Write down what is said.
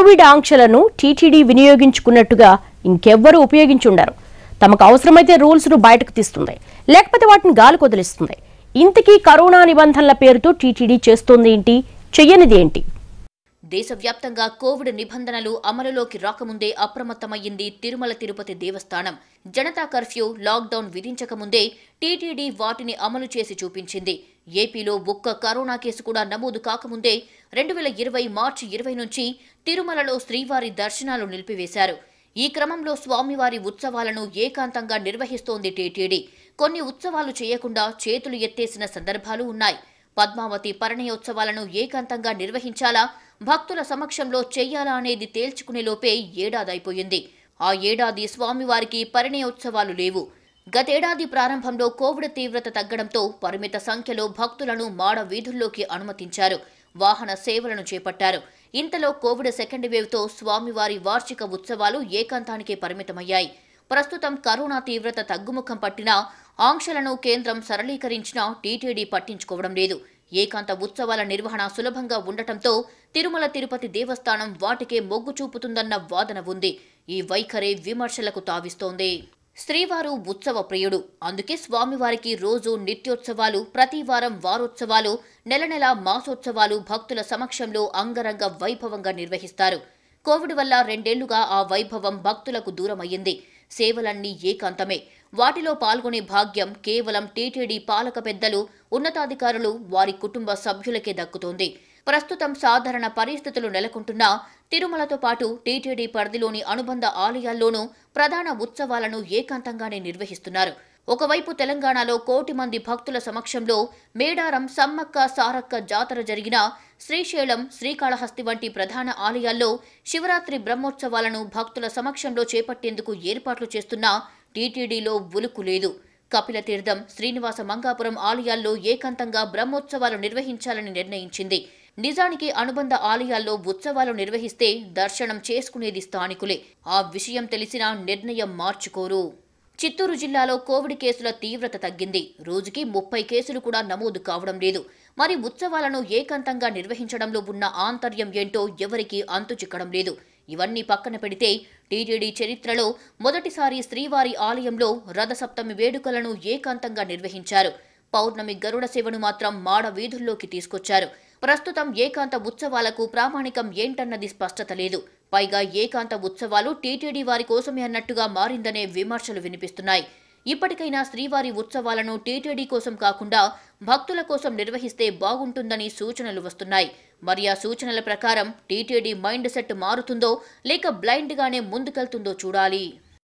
Covid ఆంక్షలను TTD వినియోగించుకున్నట్టుగా ఇంకెవ్వరూ ఉపయోగించుండరు తమకు అవసరమైతే రూల్స్ ను బయటకు తీస్తుంది లేకపోతే వాటిని గాలి కొదిలిస్తుంది ఇంతకీ కరోనా నిబంధనల పేరుతో టీటీడీ చేస్తోంది ఏంటి చెయ్యనిది ఏంటి దేశవ్యాప్తంగా కోవిడ్ నిబంధనలు అమలులోకి రాకముందే అప్రమత్తమయ్యింది తిరుమల తిరుపతి దేవస్థానం జనతా కర్ఫ్యూ లాక్డౌన్ విధించకముందే టీటీడీ వాటిని అమలు చేసి చూపించింది ఏపీలో ఒక్క కరోనా కేసు కూడా నమోదు కాకముందే రెండు వేల ఇరవై మార్చి ఇరవై నుంచి తిరుమలలో శ్రీవారి దర్శనాలు నిలిపివేశారు ఈ క్రమంలో స్వామివారి ఉత్సవాలను ఏకాంతంగా నిర్వహిస్తోంది టీటీడీ కొన్ని ఉత్సవాలు చేయకుండా చేతులు ఎత్తేసిన సందర్భాలు ఉన్నాయి పద్మావతి పరిణయోత్సవాలను ఏకాంతంగా నిర్వహించాలా భక్తుల సమక్షంలో చెయ్యాలా అనేది లోపే ఏడాది అయిపోయింది ఆ ఏడాది స్వామివారికి పరిణయోత్సవాలు లేవు గతేడాది ప్రారంభంలో కోవిడ్ తీవ్రత తగ్గడంతో పరిమిత సంఖ్యలో భక్తులను మాడ వీధుల్లోకి అనుమతించారు వాహన సేవలను చేపట్టారు ఇంతలో కోవిడ్ సెకండ్ వేవ్తో స్వామివారి వార్షిక ఉత్సవాలు ఏకాంతానికే పరిమితమయ్యాయి ప్రస్తుతం కరోనా తీవ్రత తగ్గుముఖం పట్టినా ఆంక్షలను కేంద్రం సరళీకరించినా టీటీడీ పట్టించుకోవడం లేదు ఏకాంత ఉత్సవాల నిర్వహణ సులభంగా ఉండటంతో తిరుమల తిరుపతి దేవస్థానం వాటికే మొగ్గు చూపుతుందన్న వాదన ఉంది ఈ వైఖరే విమర్శలకు తావిస్తోంది శ్రీవారు ఉత్సవ ప్రియుడు అందుకే స్వామివారికి రోజు నిత్యోత్సవాలు ప్రతి వారం వారోత్సవాలు నెల నెల మాసోత్సవాలు భక్తుల సమక్షంలో అంగరంగ వైభవంగా నిర్వహిస్తారు కోవిడ్ వల్ల రెండేళ్లుగా ఆ వైభవం భక్తులకు దూరమయ్యింది సేవలన్నీ ఏకాంతమే వాటిలో పాల్గొనే భాగ్యం కేవలం టీటీడీ పాలక పెద్దలు ఉన్నతాధికారులు వారి కుటుంబ సభ్యులకే దక్కుతోంది ప్రస్తుతం సాధారణ పరిస్థితులు నెలకొంటున్నా తిరుమలతో పాటు టీటీడీ పరిధిలోని అనుబంధ ఆలయాల్లోనూ ప్రధాన ఉత్సవాలను ఏకాంతంగానే నిర్వహిస్తున్నారు ఒకవైపు తెలంగాణలో కోటి మంది భక్తుల సమక్షంలో మేడారం సమ్మక్క సారక్క జాతర జరిగిన శ్రీశైలం శ్రీకాళహస్తి వంటి ప్రధాన ఆలయాల్లో శివరాత్రి బ్రహ్మోత్సవాలను భక్తుల సమక్షంలో చేపట్టేందుకు ఏర్పాట్లు చేస్తున్న టీటీడీలో ఉలుకు లేదు కపిలతీర్థం శ్రీనివాస మంగాపురం ఆలయాల్లో ఏకాంతంగా బ్రహ్మోత్సవాలు నిర్వహించాలని నిర్ణయించింది నిజానికి అనుబంధ ఆలయాల్లో ఉత్సవాలు నిర్వహిస్తే దర్శనం చేసుకునేది స్థానికులే ఆ విషయం తెలిసినా నిర్ణయం మార్చుకోరు చిత్తూరు జిల్లాలో కోవిడ్ కేసుల తీవ్రత తగ్గింది రోజుకి ముప్పై కేసులు కూడా నమోదు కావడం లేదు మరి ఉత్సవాలను ఏకాంతంగా నిర్వహించడంలో ఉన్న ఆంతర్యం ఏంటో ఎవరికీ అంతు చిక్కడం లేదు ఇవన్నీ పక్కన పెడితే టీటీడీ చరిత్రలో మొదటిసారి శ్రీవారి ఆలయంలో రథసప్తమి వేడుకలను ఏకాంతంగా నిర్వహించారు పౌర్ణమి గరుడ సేవను మాత్రం మాడ వీధుల్లోకి తీసుకొచ్చారు ప్రస్తుతం ఏకాంత ఉత్సవాలకు ప్రామాణికం ఏంటన్నది స్పష్టత లేదు పైగా ఏకాంత ఉత్సవాలు టీటీడీ వారి కోసమే అన్నట్టుగా మారిందనే విమర్శలు వినిపిస్తున్నాయి ఇప్పటికైనా శ్రీవారి ఉత్సవాలను టీటీడీ కోసం కాకుండా భక్తుల కోసం నిర్వహిస్తే బాగుంటుందని సూచనలు వస్తున్నాయి మరి ఆ సూచనల ప్రకారం టీటీడీ మైండ్ సెట్ మారుతుందో లేక బ్లైండ్గానే ముందుకెళ్తుందో చూడాలి